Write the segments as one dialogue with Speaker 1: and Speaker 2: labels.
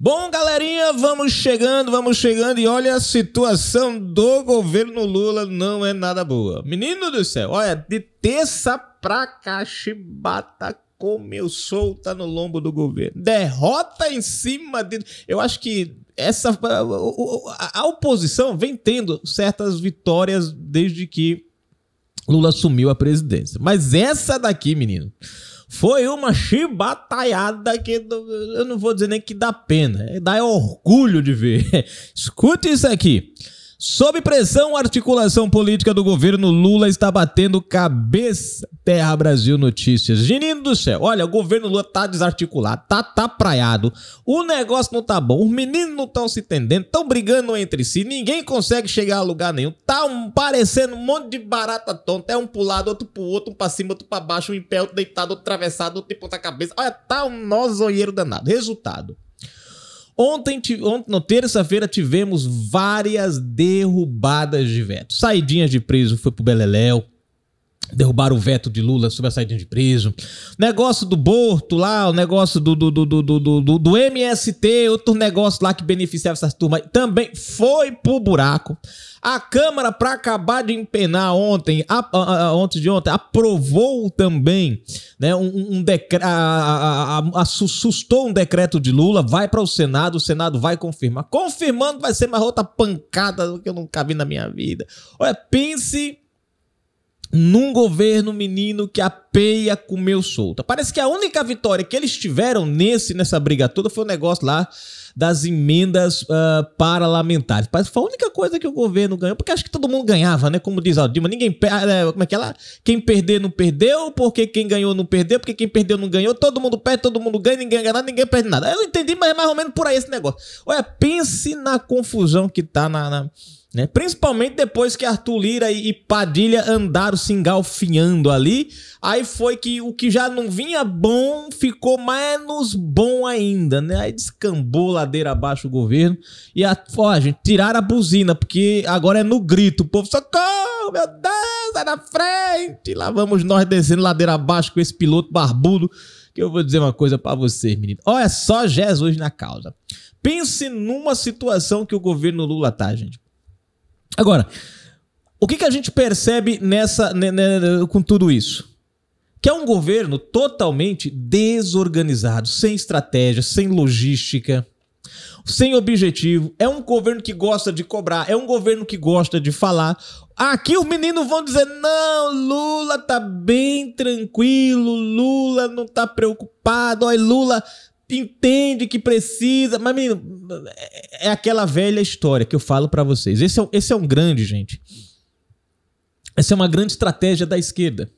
Speaker 1: Bom, galerinha, vamos chegando, vamos chegando e olha a situação do governo Lula não é nada boa. Menino do céu, olha, de terça pra cá, chibata como eu no lombo do governo. Derrota em cima de. Eu acho que essa. A oposição vem tendo certas vitórias desde que Lula assumiu a presidência. Mas essa daqui, menino. Foi uma chibataiada que eu não vou dizer nem que dá pena, é, dá orgulho de ver. Escute isso aqui. Sob pressão, a articulação política do governo Lula está batendo cabeça. Terra Brasil Notícias. Menino do céu, olha, o governo Lula tá desarticulado, tá, tá praiado. O negócio não tá bom, os meninos não estão se entendendo, estão brigando entre si, ninguém consegue chegar a lugar nenhum. Tá um, parecendo um monte de barata tonta. É um pro lado, outro pro outro, um pra cima, outro pra baixo, um em pé, outro deitado, outro atravessado, outro de ponta cabeça. Olha, tá um nozoeiro danado. Resultado. Ontem, ontem na terça-feira, tivemos várias derrubadas de veto. Saidinhas de preso foi pro Beleléu, derrubaram o veto de Lula sobre a saída de preso. Negócio do Borto lá, o negócio do, do, do, do, do, do, do MST, outro negócio lá que beneficiava essas turmas, também foi pro buraco. A Câmara, para acabar de empenar ontem, a, a, a, ontem de ontem, aprovou também, né, um, um decreto, assustou um decreto de Lula, vai para o Senado, o Senado vai confirmar. Confirmando vai ser mais outra pancada do que eu nunca vi na minha vida. Olha, pense num governo menino que a peia comeu solta. Parece que a única vitória que eles tiveram nesse nessa briga toda foi o negócio lá das emendas uh, parlamentares. Parece que foi a única coisa que o governo ganhou, porque acho que todo mundo ganhava, né? Como diz a Dilma, ninguém perdeu ah, né, como é que ela, é quem perder não perdeu, porque quem ganhou não perdeu, porque quem perdeu não ganhou, todo mundo perde, todo mundo ganha, ninguém ganha nada, ninguém perde nada. Eu entendi, mas é mais ou menos por aí esse negócio. Olha, pense na confusão que tá na, na né? Principalmente depois que Arthur Lira e Padilha andaram se engalfinhando ali. Aí foi que o que já não vinha bom ficou menos bom ainda, né? Aí descambou ladeira abaixo o governo. E a, ó, a gente tiraram a buzina, porque agora é no grito. O povo, socorro, meu Deus, sai na frente! Lá vamos nós descendo ladeira abaixo com esse piloto barbudo. Que eu vou dizer uma coisa para vocês, menino. Olha só Jesus na causa. Pense numa situação que o governo Lula tá, gente. Agora, o que, que a gente percebe nessa né, né, com tudo isso? Que é um governo totalmente desorganizado, sem estratégia, sem logística, sem objetivo. É um governo que gosta de cobrar, é um governo que gosta de falar. Aqui os meninos vão dizer: não, Lula tá bem tranquilo, Lula não tá preocupado, olha, Lula entende que precisa, mas menino, é, é aquela velha história que eu falo para vocês. Esse é, esse é um grande, gente. Essa é uma grande estratégia da esquerda.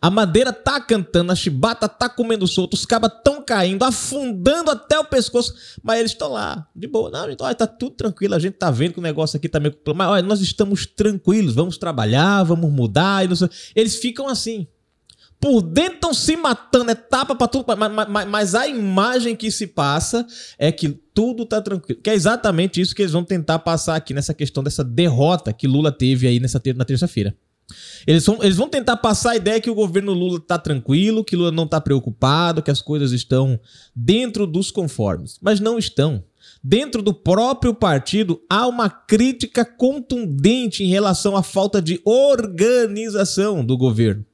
Speaker 1: A madeira tá cantando, a chibata tá comendo solto, os cabas tão caindo, afundando até o pescoço, mas eles estão lá, de boa. Não, gente, olha, tá tudo tranquilo, a gente tá vendo que o negócio aqui tá meio... Mas olha, nós estamos tranquilos, vamos trabalhar, vamos mudar. Eles ficam assim por dentro estão se matando, é tapa pra tudo, mas, mas, mas, a imagem que se passa é que tudo tá tranquilo. Que é exatamente isso que eles vão tentar passar aqui nessa questão dessa derrota que Lula teve aí nessa na terça-feira. Eles vão, eles vão tentar passar a ideia que o governo Lula tá tranquilo, que Lula não tá preocupado, que as coisas estão dentro dos conformes. Mas não estão. Dentro do próprio partido há uma crítica contundente em relação à falta de organização do governo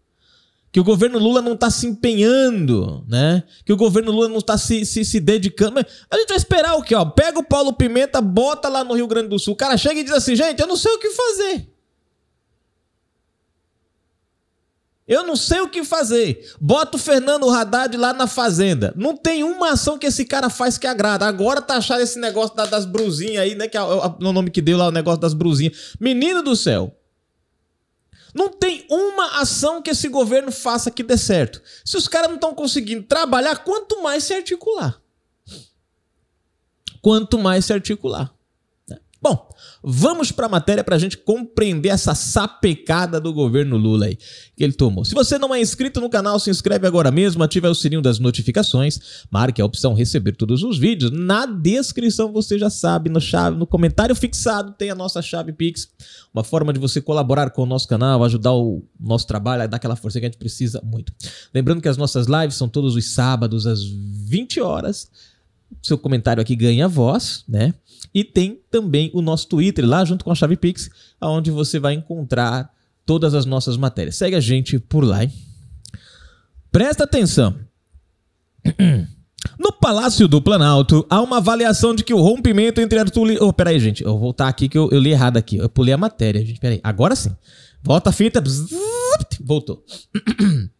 Speaker 1: que o governo Lula não está se empenhando, né? Que o governo Lula não está se, se, se, dedicando. a gente vai esperar o quê? Ó? Pega o Paulo Pimenta, bota lá no Rio Grande do Sul. O cara chega e diz assim, gente, eu não sei o que fazer. Eu não sei o que fazer. Bota o Fernando Haddad lá na fazenda. Não tem uma ação que esse cara faz que agrada. Agora tá achando esse negócio das brusinhas aí, né? Que é o nome que deu lá, o negócio das brusinhas. Menino do céu. Não tem uma ação que esse governo faça que dê certo. Se os caras não estão conseguindo trabalhar, quanto mais se articular. Quanto mais se articular. Bom, vamos para a matéria para a gente compreender essa sapecada do governo Lula aí que ele tomou. Se você não é inscrito no canal, se inscreve agora mesmo, ativa o sininho das notificações, marque a opção receber todos os vídeos. Na descrição você já sabe, no, chave, no comentário fixado tem a nossa chave Pix, uma forma de você colaborar com o nosso canal, ajudar o nosso trabalho, dar aquela força que a gente precisa muito. Lembrando que as nossas lives são todos os sábados às 20 horas seu comentário aqui ganha voz, né? E tem também o nosso Twitter lá junto com a Chave Pix, aonde você vai encontrar todas as nossas matérias. Segue a gente por lá. Hein? Presta atenção. No Palácio do Planalto, há uma avaliação de que o rompimento entre Arthur Lira. Oh, peraí, gente. Eu vou voltar aqui que eu, eu, li errado aqui. Eu pulei a matéria, gente. Peraí. Agora sim. Volta a fita. Voltou.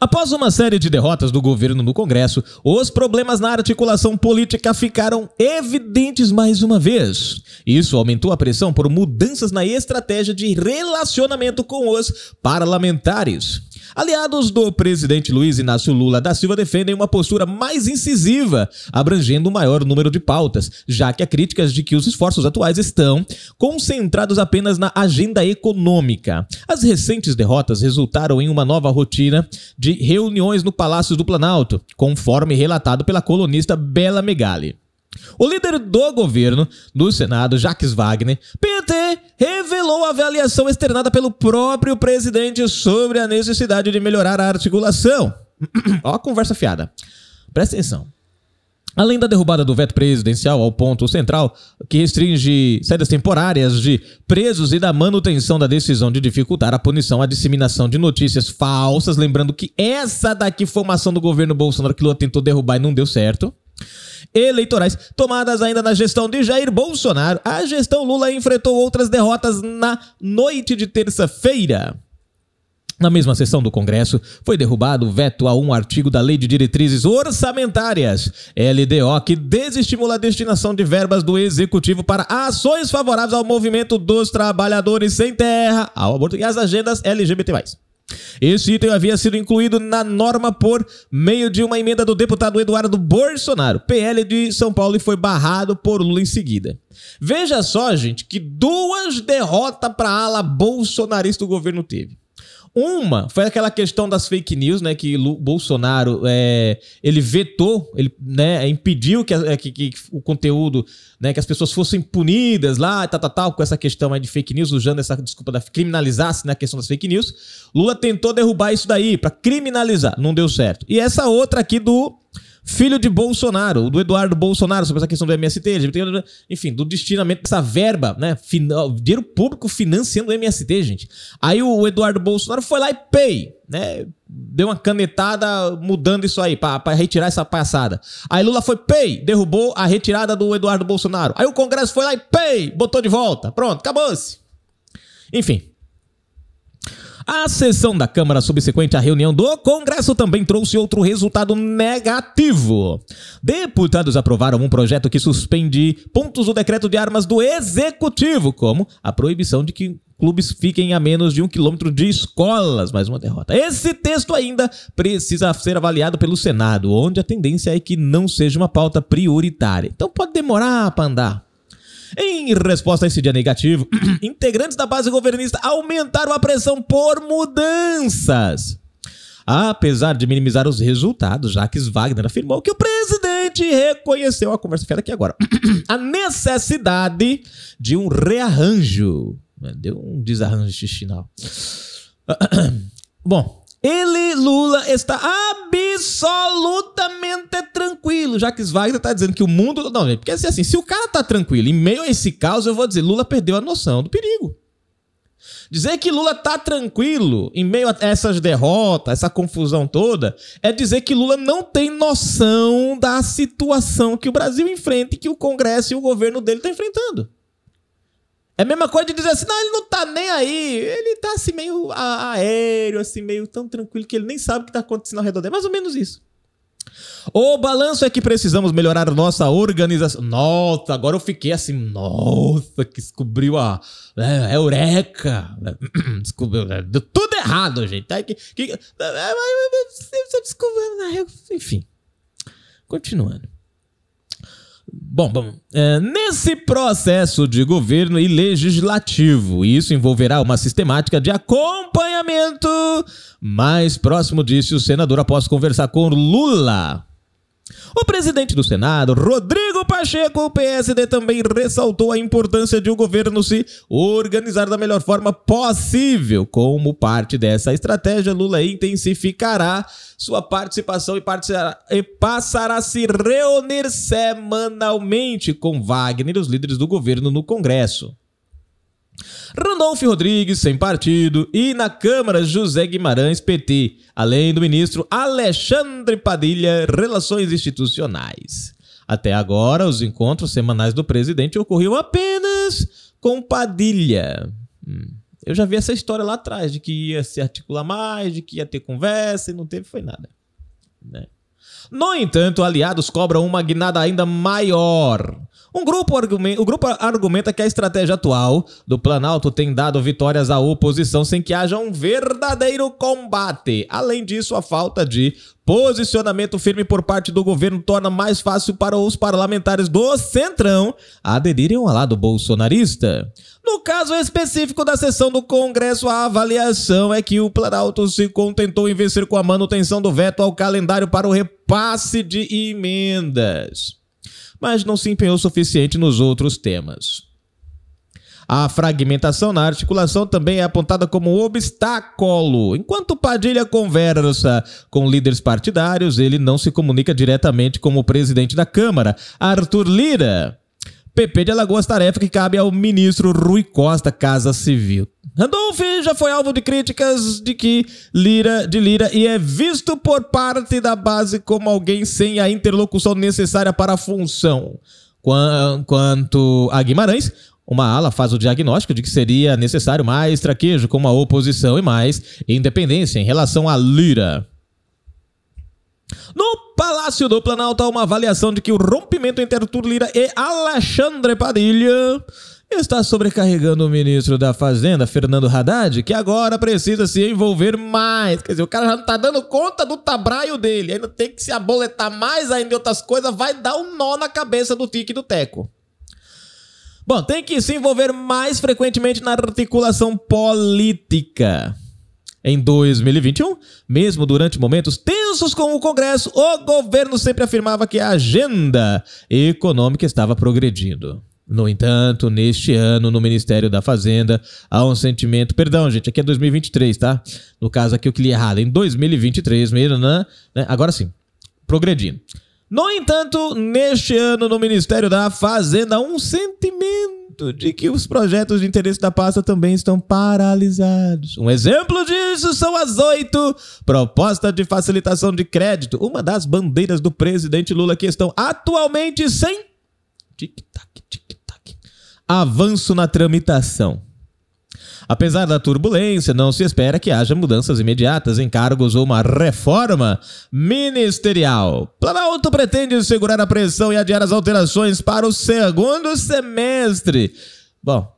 Speaker 1: Após uma série de derrotas do governo no Congresso, os problemas na articulação política ficaram evidentes mais uma vez. Isso aumentou a pressão por mudanças na estratégia de relacionamento com os parlamentares. Aliados do presidente Luiz Inácio Lula da Silva defendem uma postura mais incisiva, abrangendo um maior número de pautas, já que há críticas de que os esforços atuais estão concentrados apenas na agenda econômica. As recentes derrotas resultaram em uma nova rotina de reuniões no Palácio do Planalto, conforme relatado pela colunista Bela Megali. O líder do governo do Senado, Jacques Wagner, PT, revelou a avaliação externada pelo próprio presidente sobre a necessidade de melhorar a articulação. Ó, a conversa fiada. Presta atenção. Além da derrubada do veto presidencial ao ponto central, que restringe saídas temporárias de presos e da manutenção da decisão de dificultar a punição à disseminação de notícias falsas, lembrando que essa daqui foi uma ação do governo Bolsonaro que Lula tentou derrubar e não deu certo eleitorais tomadas ainda na gestão de Jair Bolsonaro, a gestão Lula enfrentou outras derrotas na noite de terça-feira. Na mesma sessão do Congresso, foi derrubado o veto a um artigo da Lei de Diretrizes Orçamentárias, LDO, que desestimula a destinação de verbas do Executivo para ações favoráveis ao movimento dos trabalhadores sem terra, ao aborto e às agendas LGBT. Esse item havia sido incluído na norma por meio de uma emenda do deputado Eduardo Bolsonaro, PL de São Paulo, e foi barrado por Lula em seguida. Veja só, gente, que duas derrotas para a ala bolsonarista o governo teve. Uma foi aquela questão das fake news, né? Que Lu, Bolsonaro é, ele vetou, ele né, impediu que, é, que, que, o conteúdo, né, que as pessoas fossem punidas lá, tal, tal, tal, com essa questão aí de fake news, usando essa desculpa da criminalizasse na né, questão das fake news. Lula tentou derrubar isso daí para criminalizar, não deu certo. E essa outra aqui do filho de Bolsonaro, do Eduardo Bolsonaro, sobre essa questão do MST, enfim, do destinamento dessa verba, né? Final, dinheiro público financiando o MST, gente. Aí o Eduardo Bolsonaro foi lá e pay, né? Deu uma canetada mudando isso aí, para retirar essa passada. Aí Lula foi pay, derrubou a retirada do Eduardo Bolsonaro. Aí o Congresso foi lá e pay, botou de volta. Pronto, acabou-se. Enfim, a sessão da Câmara subsequente à reunião do Congresso também trouxe outro resultado negativo. Deputados aprovaram um projeto que suspende pontos do decreto de armas do Executivo, como a proibição de que clubes fiquem a menos de um quilômetro de escolas. Mais uma derrota. Esse texto ainda precisa ser avaliado pelo Senado, onde a tendência é que não seja uma pauta prioritária. Então pode demorar para andar, em resposta a esse dia negativo, integrantes da base governista aumentaram a pressão por mudanças. Apesar de minimizar os resultados, Jacques Wagner afirmou que o presidente reconheceu a conversa fiada aqui agora. a necessidade de um rearranjo. Deu um desarranjo intestinal. Bom, ele, Lula, está absolutamente tranquilo. Já que Wagner está dizendo que o mundo. Não, gente, porque assim, assim se o cara está tranquilo, em meio a esse caos, eu vou dizer: Lula perdeu a noção do perigo. Dizer que Lula está tranquilo em meio a essas derrotas, essa confusão toda, é dizer que Lula não tem noção da situação que o Brasil enfrenta e que o Congresso e o governo dele estão tá enfrentando. É a mesma coisa de dizer assim, não, ele não tá nem aí. Ele tá assim meio aéreo, assim meio tão tranquilo que ele nem sabe o que tá acontecendo ao redor dele. Mais ou menos isso. O balanço é que precisamos melhorar nossa organização. Nossa, agora eu fiquei assim, nossa, que descobriu a é, eureka. Descobriu, deu tudo errado, gente. Que, que, enfim, continuando. Bom, bom é, nesse processo de governo e legislativo, isso envolverá uma sistemática de acompanhamento mais próximo disso, o senador após conversar com Lula. O presidente do Senado, Rodrigo Pacheco, o PSD também ressaltou a importância de o governo se organizar da melhor forma possível. Como parte dessa estratégia, Lula intensificará sua participação e, e passará a se reunir semanalmente com Wagner e os líderes do governo no Congresso. Randolph Rodrigues, sem partido, e na Câmara, José Guimarães, PT, além do ministro Alexandre Padilha, Relações Institucionais. Até agora, os encontros semanais do presidente ocorriam apenas com Padilha. Hum, eu já vi essa história lá atrás, de que ia se articular mais, de que ia ter conversa, e não teve, foi nada. Né? No entanto, aliados cobram uma guinada ainda maior. Um grupo o grupo argumenta que a estratégia atual do Planalto tem dado vitórias à oposição sem que haja um verdadeiro combate. Além disso, a falta de posicionamento firme por parte do governo torna mais fácil para os parlamentares do Centrão aderirem ao lado bolsonarista. No caso específico da sessão do Congresso, a avaliação é que o Planalto se contentou em vencer com a manutenção do veto ao calendário para o repasse de emendas, mas não se empenhou o suficiente nos outros temas. A fragmentação na articulação também é apontada como obstáculo. Enquanto Padilha conversa com líderes partidários, ele não se comunica diretamente com o presidente da Câmara, Arthur Lira. PP de Alagoas, tarefa que cabe ao ministro Rui Costa, Casa Civil. Randolph já foi alvo de críticas de que Lira de Lira e é visto por parte da base como alguém sem a interlocução necessária para a função. Quanto a Guimarães, uma ala faz o diagnóstico de que seria necessário mais traquejo com a oposição e mais independência em relação a Lira. No Palácio do Planalto há uma avaliação de que o rompimento entre Arthur Lira e Alexandre Padilha está sobrecarregando o ministro da Fazenda, Fernando Haddad, que agora precisa se envolver mais. Quer dizer, o cara já não tá dando conta do tabraio dele, ainda tem que se aboletar mais ainda em outras coisas, vai dar um nó na cabeça do tique do teco. Bom, tem que se envolver mais frequentemente na articulação política. Em 2021, mesmo durante momentos tensos com o Congresso, o governo sempre afirmava que a agenda econômica estava progredindo. No entanto, neste ano, no Ministério da Fazenda, há um sentimento. Perdão, gente, aqui é 2023, tá? No caso aqui, eu que li errado. Em 2023, mesmo, né? né? Agora sim, progredindo. No entanto, neste ano, no Ministério da Fazenda, há um sentimento de que os projetos de interesse da pasta também estão paralisados. Um exemplo disso são as oito propostas de facilitação de crédito, uma das bandeiras do presidente Lula que estão atualmente sem tic-tac, tic-tac. Avanço na tramitação. Apesar da turbulência, não se espera que haja mudanças imediatas em cargos ou uma reforma ministerial. Planalto pretende segurar a pressão e adiar as alterações para o segundo semestre. Bom,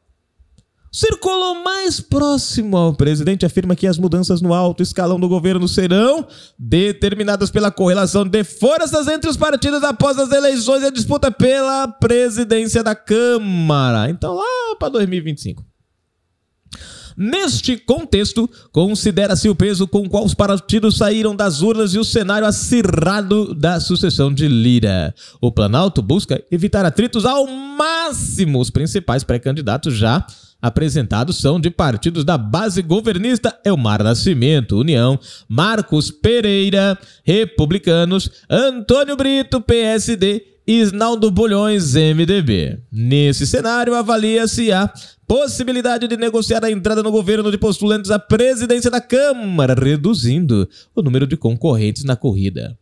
Speaker 1: Circulou mais próximo ao presidente afirma que as mudanças no alto escalão do governo serão determinadas pela correlação de forças entre os partidos após as eleições e a disputa pela presidência da Câmara. Então, lá para 2025. Neste contexto, considera-se o peso com o qual os partidos saíram das urnas e o cenário acirrado da sucessão de Lira. O Planalto busca evitar atritos ao máximo. Os principais pré-candidatos já apresentados são de partidos da base governista Elmar Nascimento, União, Marcos Pereira, Republicanos, Antônio Brito, PSD Isnaldo Bolhões, MDB. Nesse cenário, avalia-se a possibilidade de negociar a entrada no governo de postulantes à presidência da Câmara, reduzindo o número de concorrentes na corrida.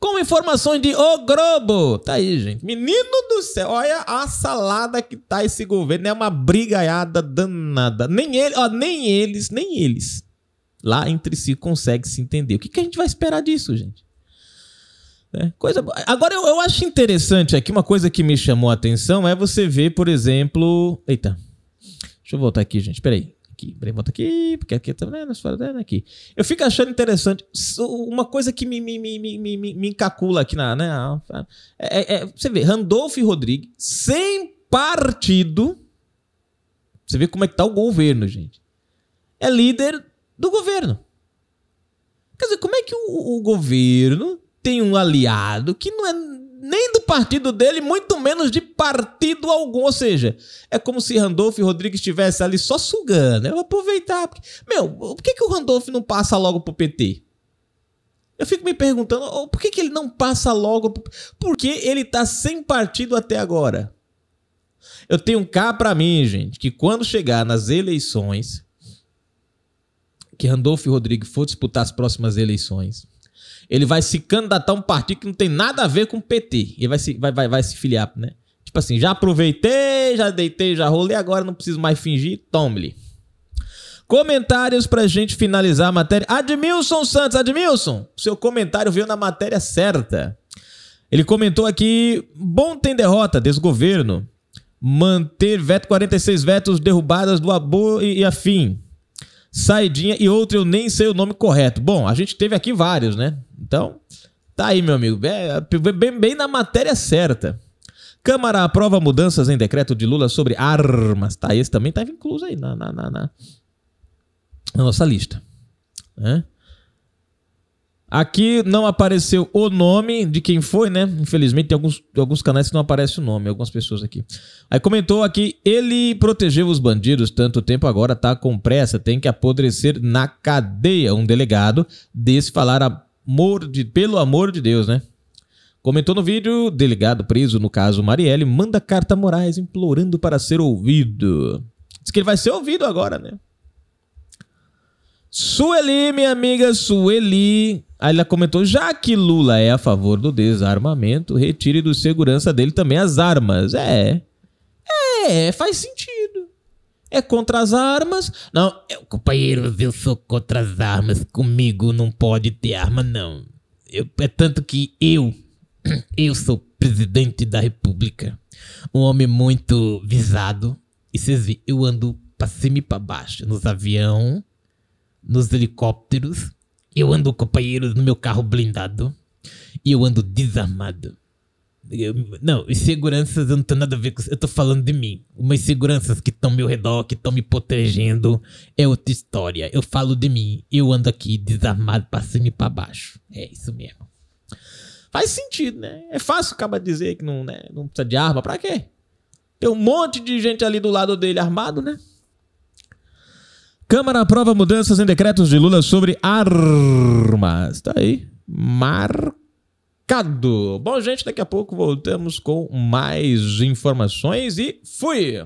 Speaker 1: Com informações de O Globo. Tá aí, gente. Menino do céu, olha a salada que tá esse governo. É uma brigaiada danada. Nem, ele, ó, nem eles, nem eles lá entre si consegue se entender. O que, que a gente vai esperar disso, gente? Né? Coisa Agora eu, eu acho interessante aqui, uma coisa que me chamou a atenção é você ver, por exemplo. Eita. Deixa eu voltar aqui, gente. Peraí. Aqui, peraí, volta aqui, porque aqui tá né, né aqui. Eu fico achando interessante. Uma coisa que me, me, me, me, me, me encacula aqui na. Né, é, é, você vê, Randolfo Rodrigues, sem partido. Você vê como é que tá o governo, gente. É líder do governo. Quer dizer, como é que o, o governo tem um aliado que não é nem do partido dele, muito menos de partido algum. Ou seja, é como se Randolph e Rodrigues estivessem ali só sugando. Eu vou aproveitar. Porque, meu, por que, que o Randolph não passa logo pro PT? Eu fico me perguntando oh, por que, que ele não passa logo. Pro... Por que ele tá sem partido até agora? Eu tenho cá para mim, gente, que quando chegar nas eleições, que Randolph Rodrigues for disputar as próximas eleições, ele vai se candidatar a um partido que não tem nada a ver com o PT. Ele vai se, vai, vai, vai se filiar, né? Tipo assim, já aproveitei, já deitei, já rolei, agora não preciso mais fingir, tome-lhe. Comentários pra gente finalizar a matéria. Admilson Santos, Admilson, seu comentário veio na matéria certa. Ele comentou aqui: bom tem derrota, desgoverno. Manter veto 46 vetos derrubadas do Abu e afim. Saidinha e outro eu nem sei o nome correto. Bom, a gente teve aqui vários, né? Então, tá aí, meu amigo. É, é bem, bem na matéria certa. Câmara aprova mudanças em decreto de Lula sobre armas. Tá, esse também estava tá incluso aí na, na, na, na nossa lista. Né? Aqui não apareceu o nome de quem foi, né? Infelizmente, tem alguns, alguns canais que não aparece o nome, algumas pessoas aqui. Aí comentou aqui: ele protegeu os bandidos tanto tempo, agora tá com pressa, tem que apodrecer na cadeia. Um delegado desse falar amor de, pelo amor de Deus, né? Comentou no vídeo: delegado preso, no caso Marielle, manda carta a Moraes implorando para ser ouvido. Diz que ele vai ser ouvido agora, né? Sueli, minha amiga Sueli, Aí ela comentou: já que Lula é a favor do desarmamento, retire do segurança dele também as armas. É. É, faz sentido. É contra as armas. Não, eu, é, companheiros, eu sou contra as armas. Comigo não pode ter arma, não. Eu, é tanto que eu, eu sou presidente da república. Um homem muito visado. E vocês viram, eu ando pra cima e pra baixo. Nos aviões, nos helicópteros eu ando com o no meu carro blindado e eu ando desarmado. Eu, não, os seguranças eu não tenho nada a ver com isso. Eu tô falando de mim. Umas seguranças que estão ao meu redor, que estão me protegendo, é outra história. Eu falo de mim. Eu ando aqui desarmado pra cima e pra baixo. É isso mesmo. Faz sentido, né? É fácil acabar de dizer que não, né? não precisa de arma. Pra quê? Tem um monte de gente ali do lado dele armado, né? Câmara aprova mudanças em decretos de Lula sobre armas. Tá aí. Marcado. Bom, gente, daqui a pouco voltamos com mais informações e fui!